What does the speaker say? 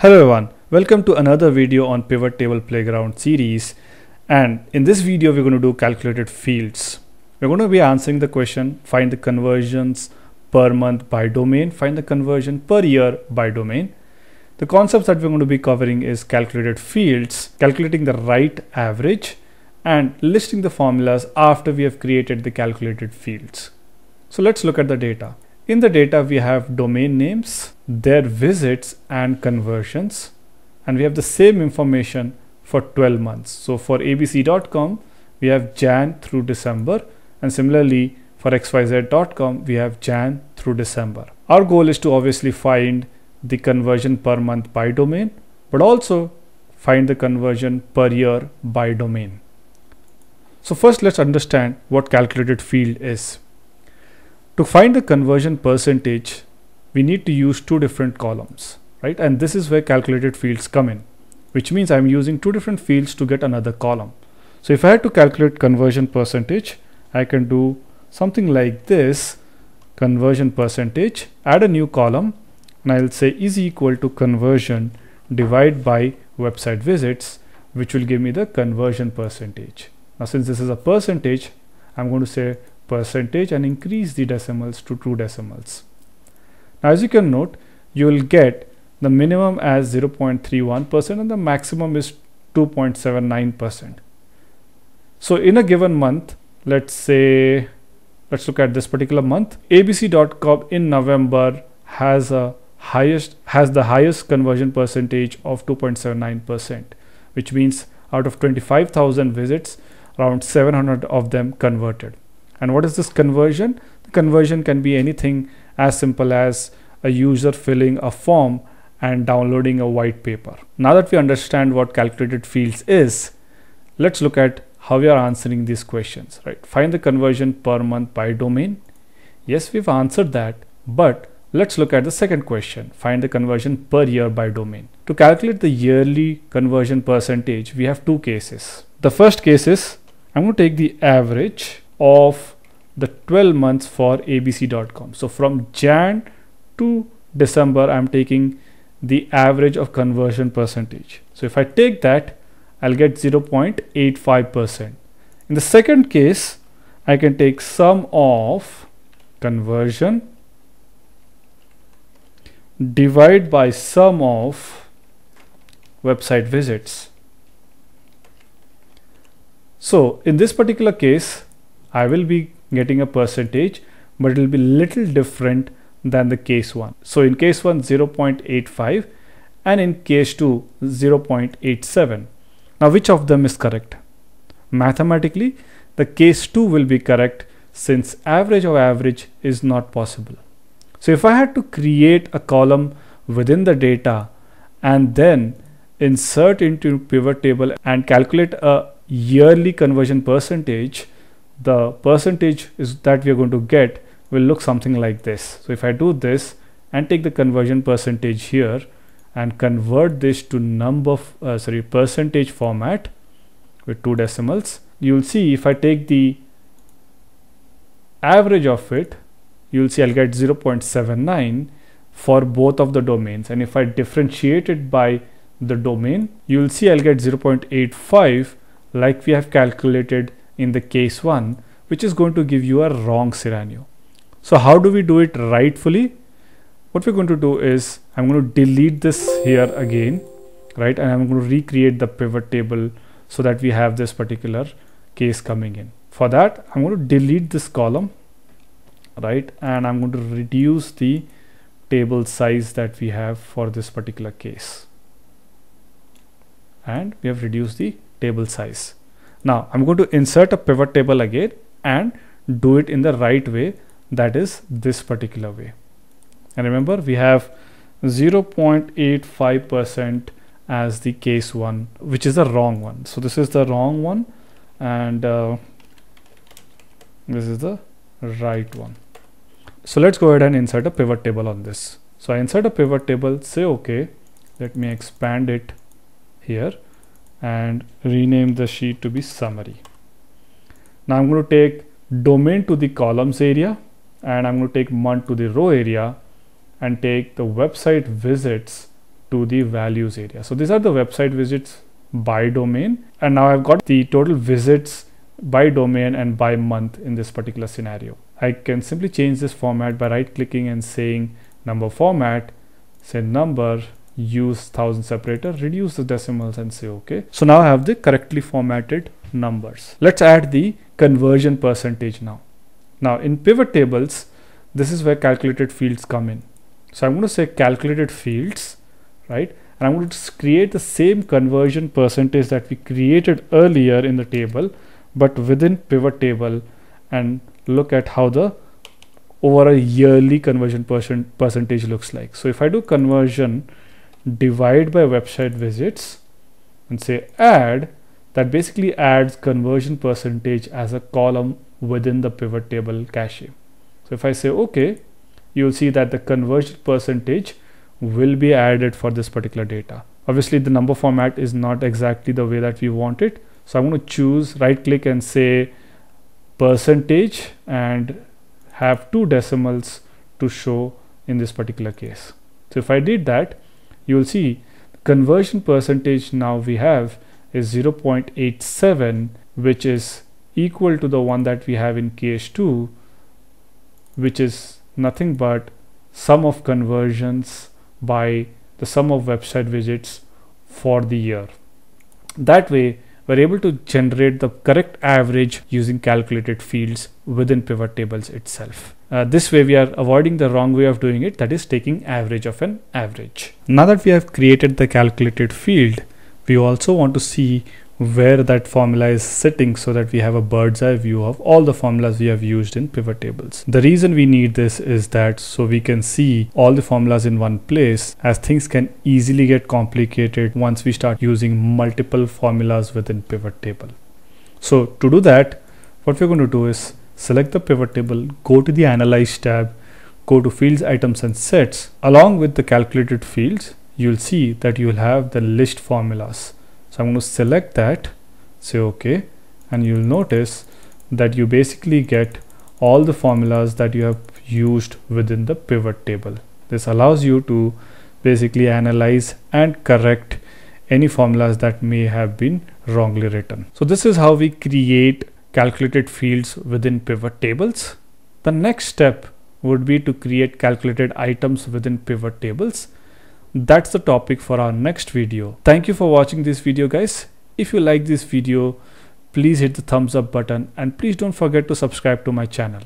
Hello everyone, welcome to another video on Pivot Table Playground series and in this video we're going to do calculated fields. We're going to be answering the question find the conversions per month by domain, find the conversion per year by domain. The concepts that we're going to be covering is calculated fields, calculating the right average and listing the formulas after we have created the calculated fields. So let's look at the data. In the data, we have domain names, their visits and conversions, and we have the same information for 12 months. So for abc.com, we have Jan through December, and similarly for xyz.com, we have Jan through December. Our goal is to obviously find the conversion per month by domain, but also find the conversion per year by domain. So first let's understand what calculated field is. To find the conversion percentage, we need to use two different columns, right? And this is where calculated fields come in, which means I'm using two different fields to get another column. So if I had to calculate conversion percentage, I can do something like this, conversion percentage, add a new column, and I'll say is equal to conversion divide by website visits, which will give me the conversion percentage. Now, since this is a percentage, I'm going to say percentage and increase the decimals to two decimals. Now as you can note, you will get the minimum as 0.31% and the maximum is 2.79%. So in a given month, let's say, let's look at this particular month, abc.com in November has a highest has the highest conversion percentage of 2.79%, which means out of 25,000 visits, around 700 of them converted. And what is this conversion? The conversion can be anything as simple as a user filling a form and downloading a white paper. Now that we understand what calculated fields is, let's look at how we are answering these questions, right? Find the conversion per month by domain. Yes, we've answered that, but let's look at the second question. Find the conversion per year by domain. To calculate the yearly conversion percentage, we have two cases. The first case is, I'm going to take the average of the 12 months for abc.com so from jan to december i'm taking the average of conversion percentage so if i take that i'll get 0.85% in the second case i can take sum of conversion divide by sum of website visits so in this particular case I will be getting a percentage, but it will be little different than the case 1. So in case 1, 0.85 and in case 2, 0.87. Now which of them is correct? Mathematically, the case 2 will be correct since average of average is not possible. So if I had to create a column within the data and then insert into pivot table and calculate a yearly conversion percentage, the percentage is that we are going to get will look something like this. So if I do this and take the conversion percentage here and convert this to number uh, sorry percentage format with two decimals you'll see if I take the average of it you'll see I'll get 0.79 for both of the domains and if I differentiate it by the domain you'll see I'll get 0.85 like we have calculated in the case 1 which is going to give you a wrong scenario. So how do we do it rightfully? What we're going to do is I'm going to delete this here again right and I'm going to recreate the pivot table so that we have this particular case coming in. For that I'm going to delete this column right and I'm going to reduce the table size that we have for this particular case and we have reduced the table size now I'm going to insert a pivot table again and do it in the right way that is this particular way. And remember we have 0.85% as the case one which is the wrong one. So this is the wrong one and uh, this is the right one. So let's go ahead and insert a pivot table on this. So I insert a pivot table, say okay, let me expand it here and rename the sheet to be summary. Now I'm going to take domain to the columns area and I'm going to take month to the row area and take the website visits to the values area. So these are the website visits by domain and now I've got the total visits by domain and by month in this particular scenario. I can simply change this format by right clicking and saying number format, say number use thousand separator reduce the decimals and say okay so now i have the correctly formatted numbers let's add the conversion percentage now now in pivot tables this is where calculated fields come in so i'm going to say calculated fields right and i'm going to create the same conversion percentage that we created earlier in the table but within pivot table and look at how the over a yearly conversion percent percentage looks like. So if I do conversion divide by website visits and say add that basically adds conversion percentage as a column within the pivot table cache. So if I say okay, you'll see that the conversion percentage will be added for this particular data. Obviously the number format is not exactly the way that we want it. So I'm going to choose right click and say percentage and have two decimals to show in this particular case. So if I did that, you will see conversion percentage now we have is 0.87 which is equal to the one that we have in KH2 which is nothing but sum of conversions by the sum of website visits for the year. That way we're able to generate the correct average using calculated fields within pivot tables itself. Uh, this way we are avoiding the wrong way of doing it that is taking average of an average. Now that we have created the calculated field, we also want to see where that formula is sitting so that we have a bird's eye view of all the formulas we have used in pivot tables. The reason we need this is that so we can see all the formulas in one place as things can easily get complicated once we start using multiple formulas within pivot table. So to do that, what we're going to do is select the pivot table, go to the analyze tab, go to fields, items and sets. Along with the calculated fields, you'll see that you'll have the list formulas so I'm going to select that, say OK, and you'll notice that you basically get all the formulas that you have used within the pivot table. This allows you to basically analyze and correct any formulas that may have been wrongly written. So this is how we create calculated fields within pivot tables. The next step would be to create calculated items within pivot tables that's the topic for our next video thank you for watching this video guys if you like this video please hit the thumbs up button and please don't forget to subscribe to my channel